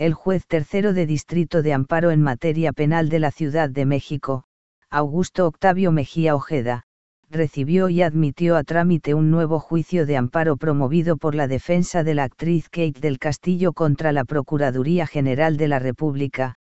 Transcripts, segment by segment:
el juez tercero de Distrito de Amparo en materia penal de la Ciudad de México, Augusto Octavio Mejía Ojeda, recibió y admitió a trámite un nuevo juicio de amparo promovido por la defensa de la actriz Kate del Castillo contra la Procuraduría General de la República,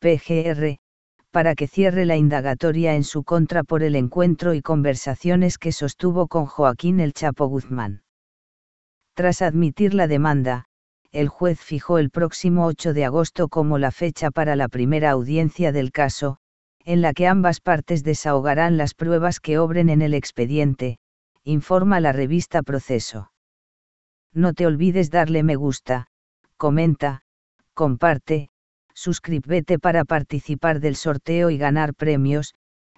PGR, para que cierre la indagatoria en su contra por el encuentro y conversaciones que sostuvo con Joaquín El Chapo Guzmán. Tras admitir la demanda, el juez fijó el próximo 8 de agosto como la fecha para la primera audiencia del caso, en la que ambas partes desahogarán las pruebas que obren en el expediente, informa la revista Proceso. No te olvides darle me gusta, comenta, comparte, suscríbete para participar del sorteo y ganar premios,